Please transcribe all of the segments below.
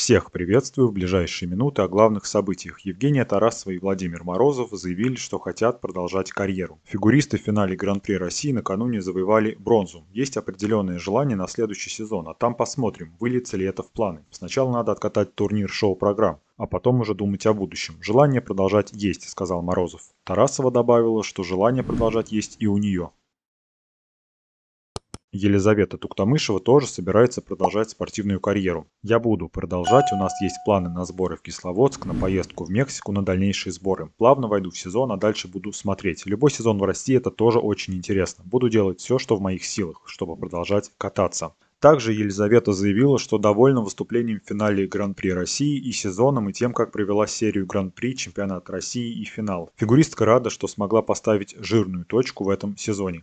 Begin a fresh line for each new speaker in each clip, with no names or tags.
Всех приветствую в ближайшие минуты о главных событиях. Евгения Тарасова и Владимир Морозов заявили, что хотят продолжать карьеру. Фигуристы в финале Гран-при России накануне завоевали бронзу. Есть определенное желание на следующий сезон, а там посмотрим, выльется ли это в планы. Сначала надо откатать турнир шоу-программ а потом уже думать о будущем. Желание продолжать есть, сказал Морозов. Тарасова добавила, что желание продолжать есть и у нее. Елизавета Туктамышева тоже собирается продолжать спортивную карьеру. Я буду продолжать, у нас есть планы на сборы в Кисловодск, на поездку в Мексику, на дальнейшие сборы. Плавно войду в сезон, а дальше буду смотреть. Любой сезон в России это тоже очень интересно. Буду делать все, что в моих силах, чтобы продолжать кататься. Также Елизавета заявила, что довольна выступлением в финале Гран-при России и сезоном, и тем, как провела серию Гран-при, чемпионат России и финал. Фигуристка рада, что смогла поставить жирную точку в этом сезоне.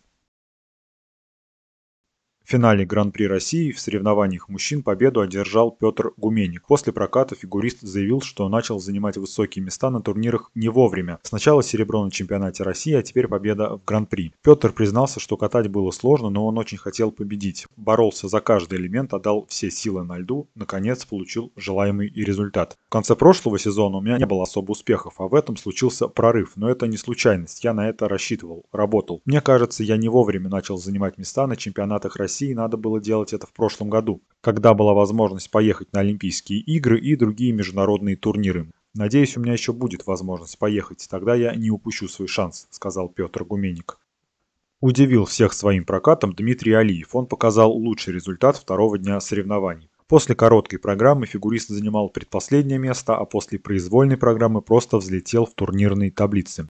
В финале Гран-при России в соревнованиях мужчин победу одержал Петр Гуменник. После проката фигурист заявил, что начал занимать высокие места на турнирах не вовремя. Сначала серебро на чемпионате России, а теперь победа в Гран-при. Петр признался, что катать было сложно, но он очень хотел победить. Боролся за каждый элемент, отдал все силы на льду, наконец получил желаемый результат. В конце прошлого сезона у меня не было особо успехов, а в этом случился прорыв. Но это не случайность, я на это рассчитывал, работал. Мне кажется, я не вовремя начал занимать места на чемпионатах России России надо было делать это в прошлом году, когда была возможность поехать на Олимпийские игры и другие международные турниры. «Надеюсь, у меня еще будет возможность поехать, тогда я не упущу свой шанс», – сказал Петр Гуменник. Удивил всех своим прокатом Дмитрий Алиев. Он показал лучший результат второго дня соревнований. После короткой программы фигурист занимал предпоследнее место, а после произвольной программы просто взлетел в турнирной таблице.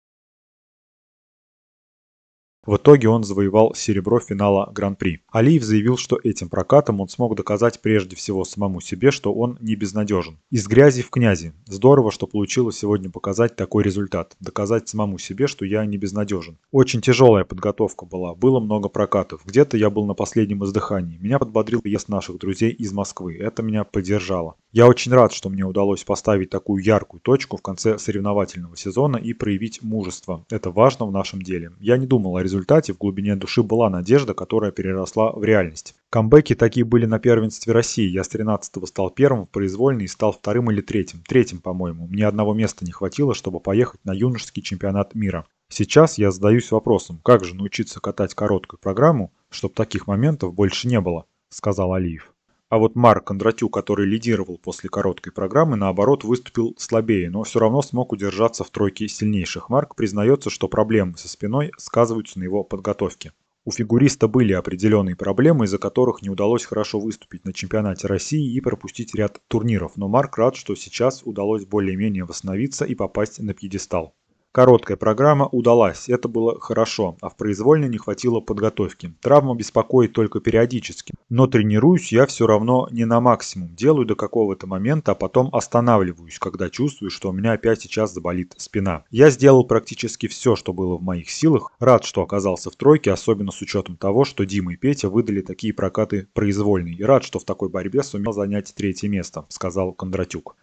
В итоге он завоевал серебро финала Гран-при. Алиев заявил, что этим прокатом он смог доказать прежде всего самому себе, что он не безнадежен. Из грязи в князи. Здорово, что получилось сегодня показать такой результат. Доказать самому себе, что я не безнадежен. Очень тяжелая подготовка была. Было много прокатов. Где-то я был на последнем издыхании. Меня подбодрил въезд наших друзей из Москвы. Это меня поддержало. Я очень рад, что мне удалось поставить такую яркую точку в конце соревновательного сезона и проявить мужество. Это важно в нашем деле. Я не думал о результате, в глубине души была надежда, которая переросла в реальность. Камбэки такие были на первенстве России. Я с 13-го стал первым в произвольной и стал вторым или третьим. Третьим, по-моему. Мне одного места не хватило, чтобы поехать на юношеский чемпионат мира. Сейчас я задаюсь вопросом, как же научиться катать короткую программу, чтобы таких моментов больше не было, сказал Алиев. А вот Марк Кондратюк, который лидировал после короткой программы, наоборот выступил слабее, но все равно смог удержаться в тройке сильнейших. Марк признается, что проблемы со спиной сказываются на его подготовке. У фигуриста были определенные проблемы, из-за которых не удалось хорошо выступить на чемпионате России и пропустить ряд турниров, но Марк рад, что сейчас удалось более-менее восстановиться и попасть на пьедестал. Короткая программа удалась, это было хорошо, а в произвольной не хватило подготовки. Травма беспокоит только периодически. Но тренируюсь я все равно не на максимум. Делаю до какого-то момента, а потом останавливаюсь, когда чувствую, что у меня опять сейчас заболит спина. Я сделал практически все, что было в моих силах. Рад, что оказался в тройке, особенно с учетом того, что Дима и Петя выдали такие прокаты произвольные. И рад, что в такой борьбе сумел занять третье место, сказал Кондратюк.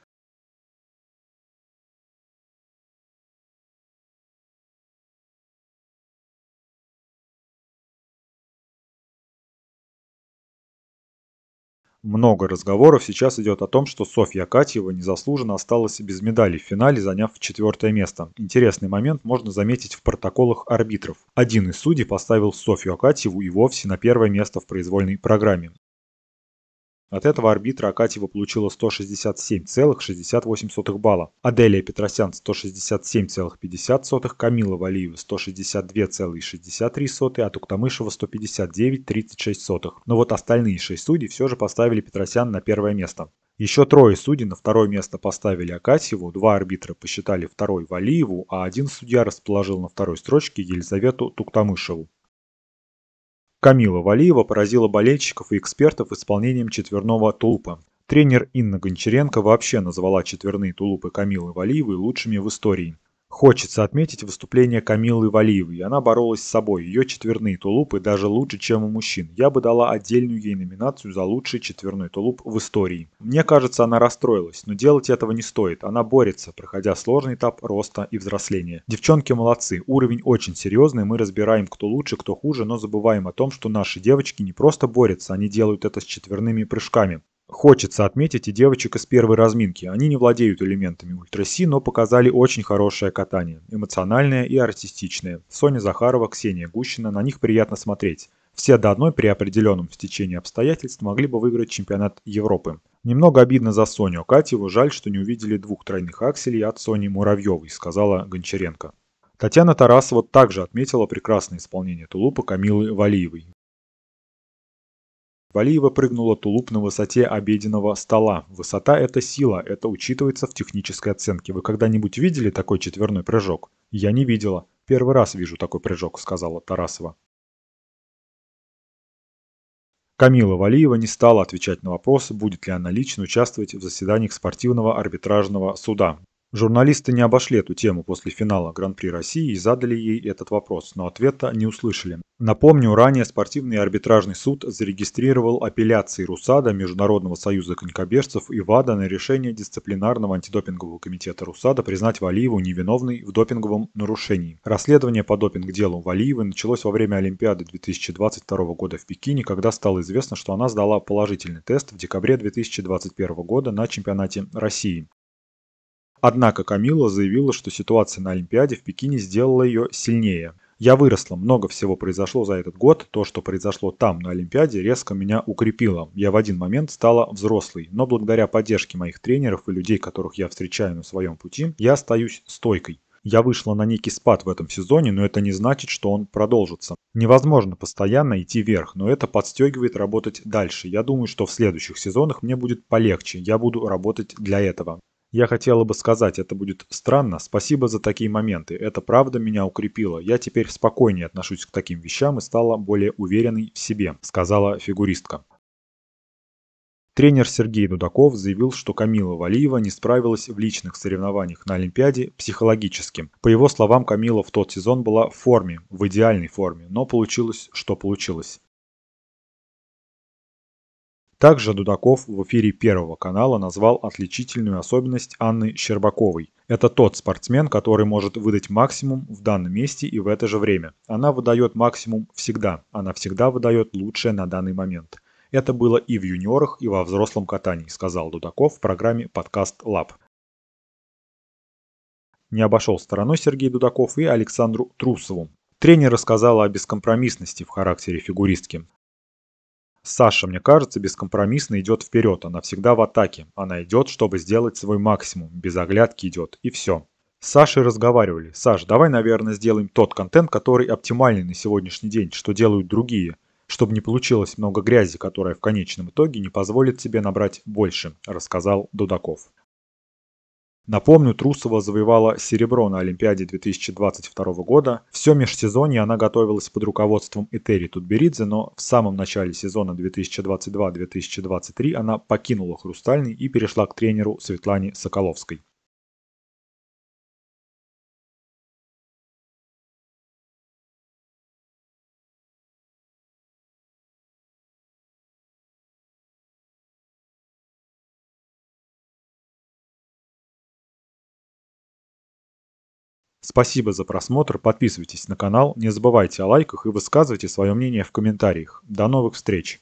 Много разговоров сейчас идет о том, что Софья Акатьева незаслуженно осталась без медали в финале, заняв четвертое место. Интересный момент можно заметить в протоколах арбитров. Один из судей поставил Софью Акатьеву и вовсе на первое место в произвольной программе. От этого арбитра Акатьева получила 167,68 балла, Аделия Петросян 167,50, Камила Валиева 162,63, а Туктамышева 159,36. Но вот остальные шесть судей все же поставили Петросян на первое место. Еще трое судей на второе место поставили Акатьеву, два арбитра посчитали второй Валиеву, а один судья расположил на второй строчке Елизавету Туктамышеву. Камила Валиева поразила болельщиков и экспертов исполнением четверного тулупа. Тренер Инна Гончаренко вообще назвала четверные тулупы Камилы Валиевой лучшими в истории. Хочется отметить выступление Камилы Валиевой. Она боролась с собой. Ее четверные тулупы даже лучше, чем у мужчин. Я бы дала отдельную ей номинацию за лучший четверной тулуп в истории. Мне кажется, она расстроилась, но делать этого не стоит. Она борется, проходя сложный этап роста и взросления. Девчонки молодцы. Уровень очень серьезный. Мы разбираем, кто лучше, кто хуже, но забываем о том, что наши девочки не просто борются, они делают это с четверными прыжками. Хочется отметить и девочек из первой разминки. Они не владеют элементами ультраси, но показали очень хорошее катание. Эмоциональное и артистичное. Соня Захарова, Ксения Гущина, на них приятно смотреть. Все до одной при определенном стечении обстоятельств могли бы выиграть чемпионат Европы. Немного обидно за Соню Катьеву, жаль, что не увидели двух тройных акселей от Сони Муравьевой, сказала Гончаренко. Татьяна Тарасова также отметила прекрасное исполнение тулупа Камилы Валиевой. Валиева прыгнула тулуп на высоте обеденного стола. Высота – это сила, это учитывается в технической оценке. Вы когда-нибудь видели такой четверной прыжок? Я не видела. Первый раз вижу такой прыжок, сказала Тарасова. Камила Валиева не стала отвечать на вопрос, будет ли она лично участвовать в заседаниях спортивного арбитражного суда. Журналисты не обошли эту тему после финала Гран-при России и задали ей этот вопрос, но ответа не услышали. Напомню, ранее спортивный арбитражный суд зарегистрировал апелляции РУСАДА, Международного союза конькобежцев и ВАДА на решение дисциплинарного антидопингового комитета РУСАДА признать Валиеву невиновной в допинговом нарушении. Расследование по допинг-делу Валиевой началось во время Олимпиады 2022 года в Пекине, когда стало известно, что она сдала положительный тест в декабре 2021 года на чемпионате России. Однако Камила заявила, что ситуация на Олимпиаде в Пекине сделала ее сильнее. Я выросла, много всего произошло за этот год, то, что произошло там, на Олимпиаде, резко меня укрепило. Я в один момент стала взрослой, но благодаря поддержке моих тренеров и людей, которых я встречаю на своем пути, я остаюсь стойкой. Я вышла на некий спад в этом сезоне, но это не значит, что он продолжится. Невозможно постоянно идти вверх, но это подстегивает работать дальше. Я думаю, что в следующих сезонах мне будет полегче, я буду работать для этого. Я хотела бы сказать, это будет странно, спасибо за такие моменты, это правда меня укрепило, я теперь спокойнее отношусь к таким вещам и стала более уверенной в себе», – сказала фигуристка. Тренер Сергей Дудаков заявил, что Камила Валиева не справилась в личных соревнованиях на Олимпиаде психологически. По его словам, Камила в тот сезон была в форме, в идеальной форме, но получилось, что получилось. Также Дудаков в эфире Первого канала назвал отличительную особенность Анны Щербаковой. Это тот спортсмен, который может выдать максимум в данном месте и в это же время. Она выдает максимум всегда. Она всегда выдает лучшее на данный момент. Это было и в юниорах, и во взрослом катании, сказал Дудаков в программе «Подкаст Лаб». Не обошел стороной Сергей Дудаков и Александру Трусову. Тренер рассказала о бескомпромиссности в характере фигуристки. Саша, мне кажется, бескомпромиссно идет вперед, она всегда в атаке. Она идет, чтобы сделать свой максимум, без оглядки идет, и все. С Сашей разговаривали. Саш, давай, наверное, сделаем тот контент, который оптимальный на сегодняшний день, что делают другие, чтобы не получилось много грязи, которая в конечном итоге не позволит тебе набрать больше, рассказал Дудаков. Напомню, Трусова завоевала серебро на Олимпиаде 2022 года. Все межсезонье она готовилась под руководством Этери Тутберидзе, но в самом начале сезона 2022-2023 она покинула «Хрустальный» и перешла к тренеру Светлане Соколовской. Спасибо за просмотр, подписывайтесь на канал, не забывайте о лайках и высказывайте свое мнение в комментариях. До новых встреч!